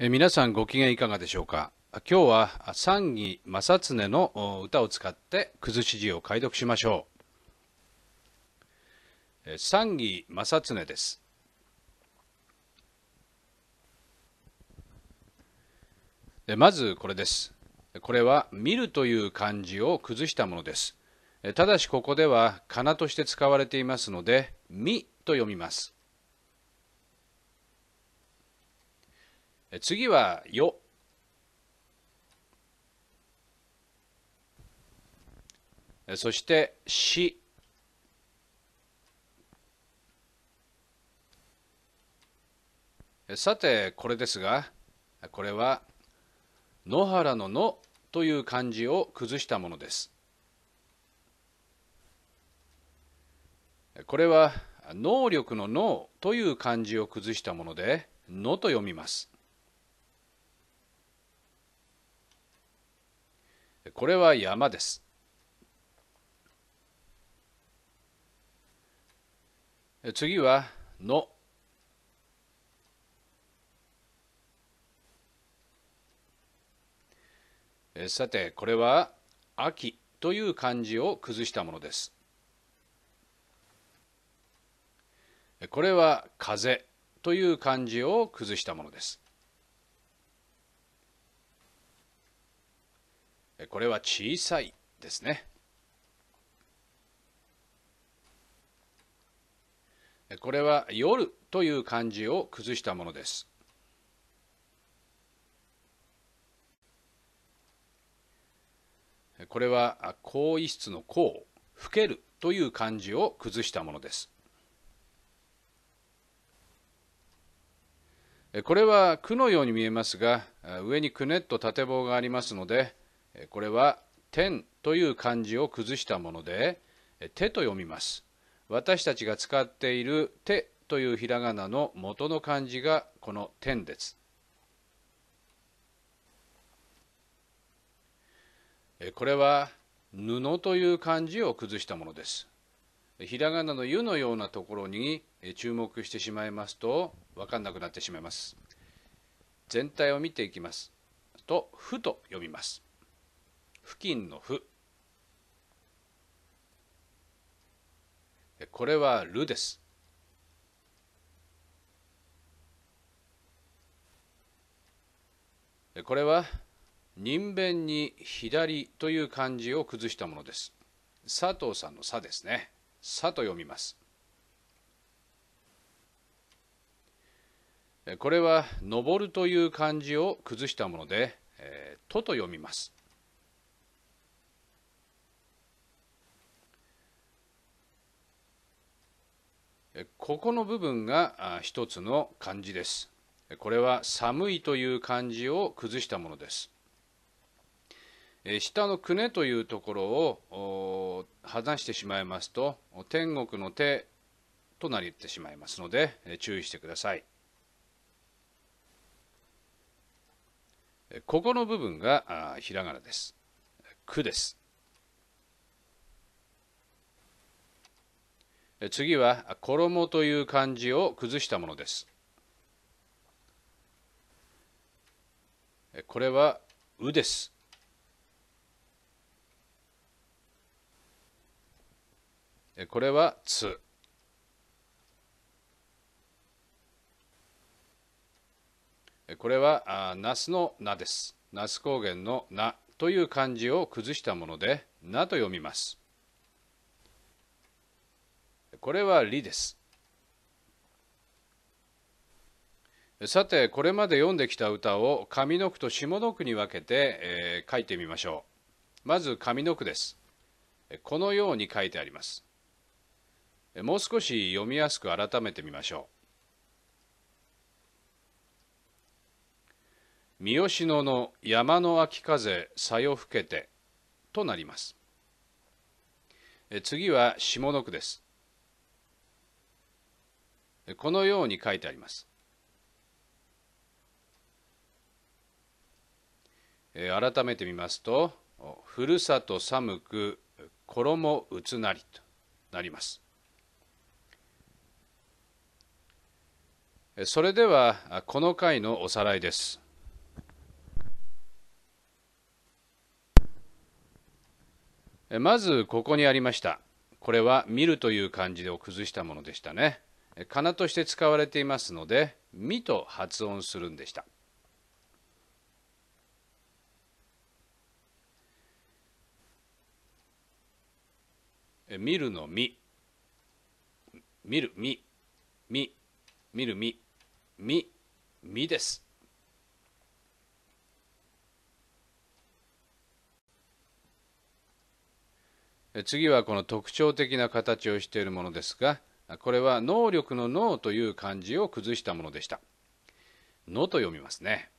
え皆さんご機嫌いかがでしょうか今日は三義正恒の歌を使って崩し字を解読しましょう三義正恒ですでまずこれですこれは「見る」という漢字を崩したものですただしここでは仮名として使われていますので「見」と読みます次は「よ」そして「し」さてこれですがこれは「野原の野」という漢字を崩したものですこれは能力の「能」という漢字を崩したもので「の」と読みますこれは山です。次はの。さてこれは秋という漢字を崩したものです。これは風という漢字を崩したものです。これは小さいですね。これは夜という漢字を崩したものです。これは更衣室の更、老けるという漢字を崩したものです。これは句のように見えますが、上にくねっと縦棒がありますので、これは天という漢字を崩したもので手と読みます私たちが使っている手というひらがなの元の漢字がこの天ですこれは布という漢字を崩したものですひらがなの「湯」のようなところに注目してしまいますと分かんなくなってしまいます全体を見ていきますと「ふ」と読みます付近の府これは「る」ですこれは人弁に左という漢字を崩したものです佐藤さんの「さ」ですね「さ」と読みますこれは「登る」という漢字を崩したもので「と」と読みますここの部分が一つの漢字ですこれは寒いという漢字を崩したものです下のくねというところを外してしまいますと天国の手となりてしまいますので注意してくださいここの部分がひらがなです。くです。次は衣という漢字を崩したものですこれはうですこれはつこれは那須の名です那須高原の名という漢字を崩したものでな」と読みますこれは理ですさてこれまで読んできた歌を上の句と下の句に分けて、えー、書いてみましょうまず上の句ですこのように書いてありますもう少し読みやすく改めてみましょう「三好野の山の秋風さよふけて」となります次は下の句ですこのように書いてあります。改めてみますと「ふるさと寒く衣うつなり」となります。それではこの回のおさらいです。まずここにありました。これは「見る」という漢字を崩したものでしたね。仮名として使われていますので「み」と発音するんでした見るの「み」見る「み」「み」見る「み」「み」「み」です次はこの特徴的な形をしているものですが「これは能力の能という漢字を崩したものでした。能と読みますね。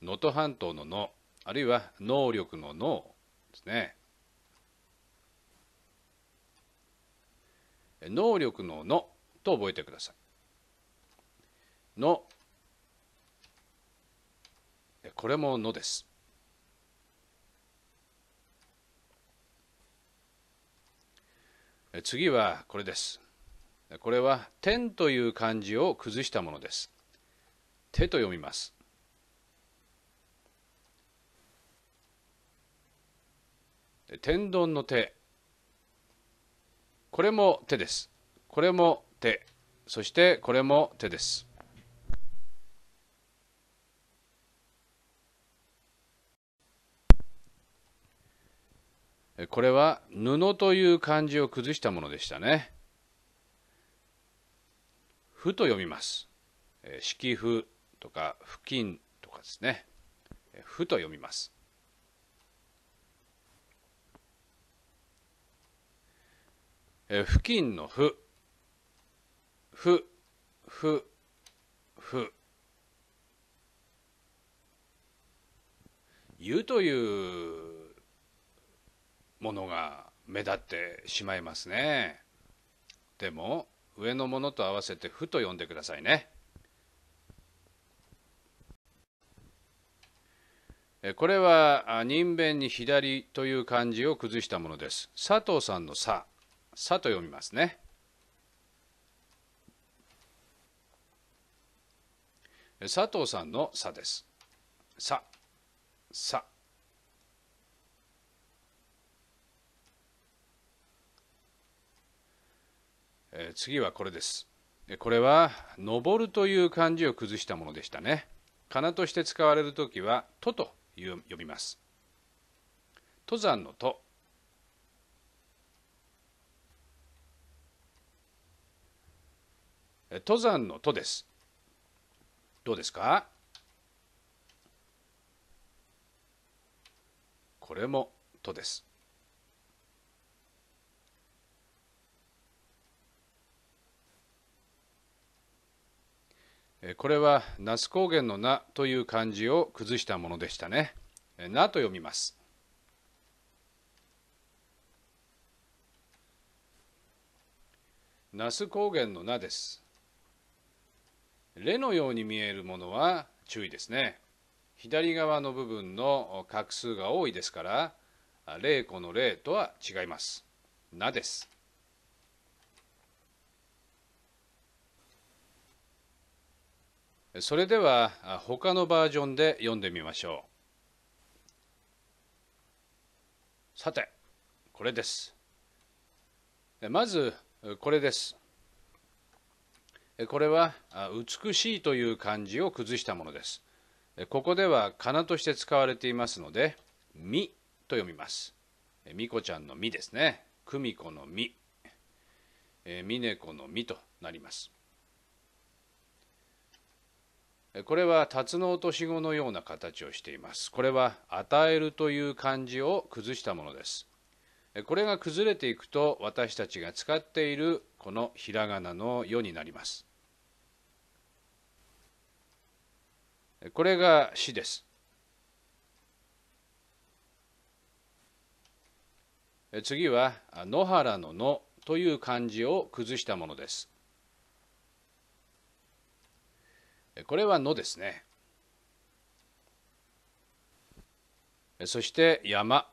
能登半島の能、あるいは能力の能ですね。能力の能と覚えてください。の、これも能です。次はこれです。これは天という漢字を崩したものです。手と読みます。天丼の手。これも手です。これも手。そしてこれも手です。これは布という漢字を崩したものでしたね。ふと読みます。式ふとか付近とかですね。ふと読みます。付近のふ、ふ、ふ、ふ。湯というものが目立ってしまいますね。でも上のものと合わせて「ふ」と呼んでくださいね。これは人弁に左という漢字を崩したものです。佐藤さんのさ、さと読みますね。佐藤さんのさです。さ、さ。次はこれですこれは「登る」という漢字を崩したものでしたね仮名として使われる時は「と」という呼びます登山の「と」登山の「と」ですどうですかこれも「と」ですこれは那須高原の「な」という漢字を崩したものでしたね。なと読みます。那須高原の「な」です。レのように見えるものは注意ですね。左側の部分の画数が多いですから、0個の0とは違います。なです。それでは他のバージョンで読んでみましょうさてこれですまずこれですこれは美しいという漢字を崩したものですここでは仮名として使われていますので「み」と読みますみこちゃんの「み」ですね久美子の「み」みねこの「み」となりますこれは辰の落とし子のような形をしていますこれは与えるという漢字を崩したものですこれが崩れていくと私たちが使っているこのひらがなの世になりますこれが死です次は野原の野という漢字を崩したものですこれは「の」ですねそして「山」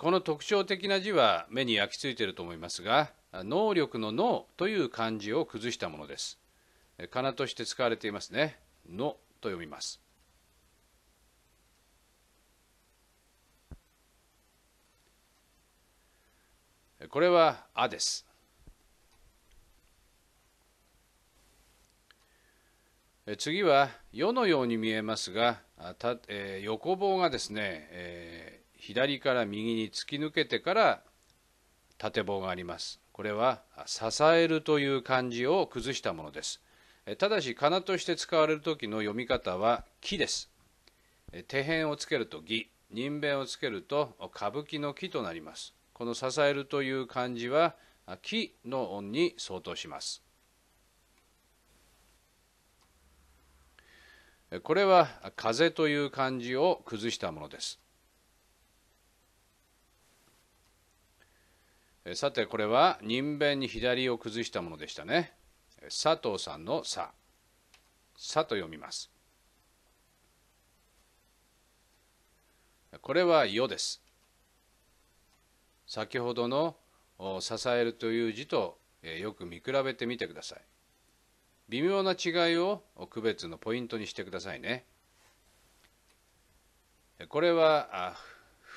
この特徴的な字は目に焼き付いていると思いますが能力の「能」という漢字を崩したものですかな」として使われていますね「の」と読みますこれは「あ」です次は世のように見えますが、たえー、横棒がですね、えー、左から右に突き抜けてから縦棒があります。これは支えるという漢字を崩したものです。ただし仮名として使われる時の読み方は木です。手辺をつけると義、人弁をつけると歌舞伎の木となります。この支えるという漢字は木の音に相当します。これは風という漢字を崩したものですさてこれは人弁に左を崩したものでしたね佐藤さんの「さ」「さ」と読みますこれは「よ」です先ほどの「支える」という字とよく見比べてみてください微妙な違いを区別のポイントにしてくださいね。これは、あ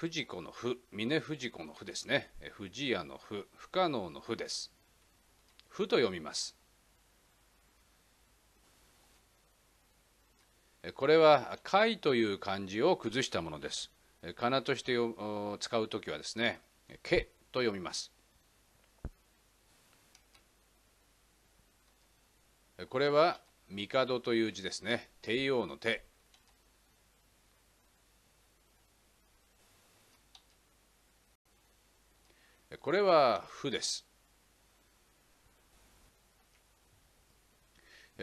富士子の不、峰富士子の不ですね。富士屋の不、不可能の不です。不と読みます。これは「解」という漢字を崩したものです。かなとして使う時はですね「け」と読みます。これは帝という字ですね帝王の帝これは負です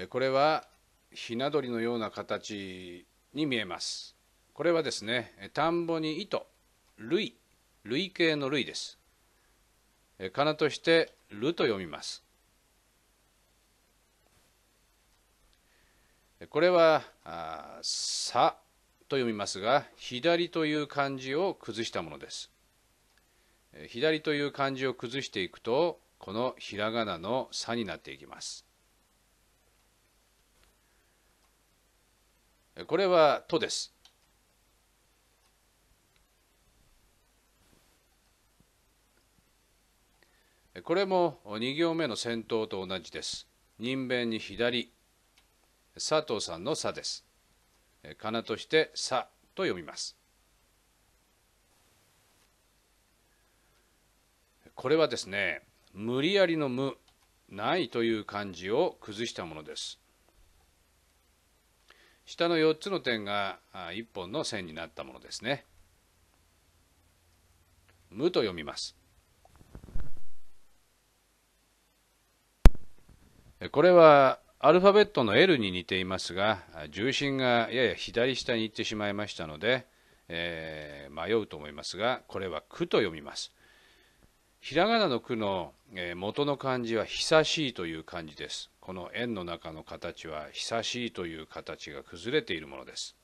これはひな鳥のような形に見えますこれはですね田んぼに糸類類型の類ですかなとして「る」と読みますこれは「さ」と読みますが左という漢字を崩したものです左という漢字を崩していくとこのひらがなの「さ」になっていきますこれは「と」ですこれも2行目の先頭と同じです人弁に左佐藤さんの佐です。かなとしてさと読みます。これはですね、無理やりの無、ないという漢字を崩したものです。下の4つの点が1本の線になったものですね。無と読みます。これはアルファベットの L に似ていますが重心がやや左下に行ってしまいましたので、えー、迷うと思いますがこれは「く」と読みますひらがなの「く」の元の漢字は「久しい」という漢字ですこの円の中の形は「久しい」という形が崩れているものです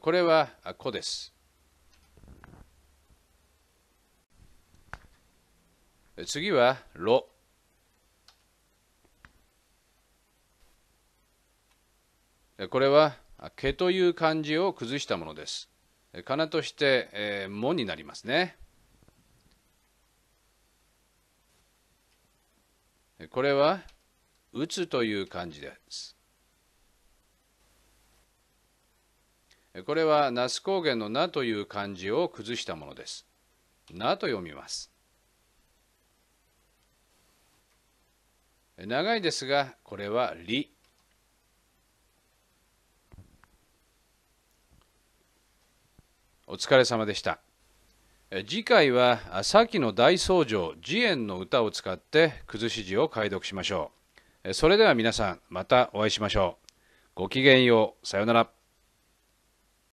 これは「こ」です次は、ロ。これは、毛という漢字を崩したものです。かなとして、えー、もになりますね。これは、打つという漢字です。これは那須高原の「な」という漢字を崩したものです。「な」と読みます。長いですがこれは「り」お疲れ様でした次回は先の大僧正慈円の歌を使ってくずし字を解読しましょうそれでは皆さんまたお会いしましょうごきげんようさようなら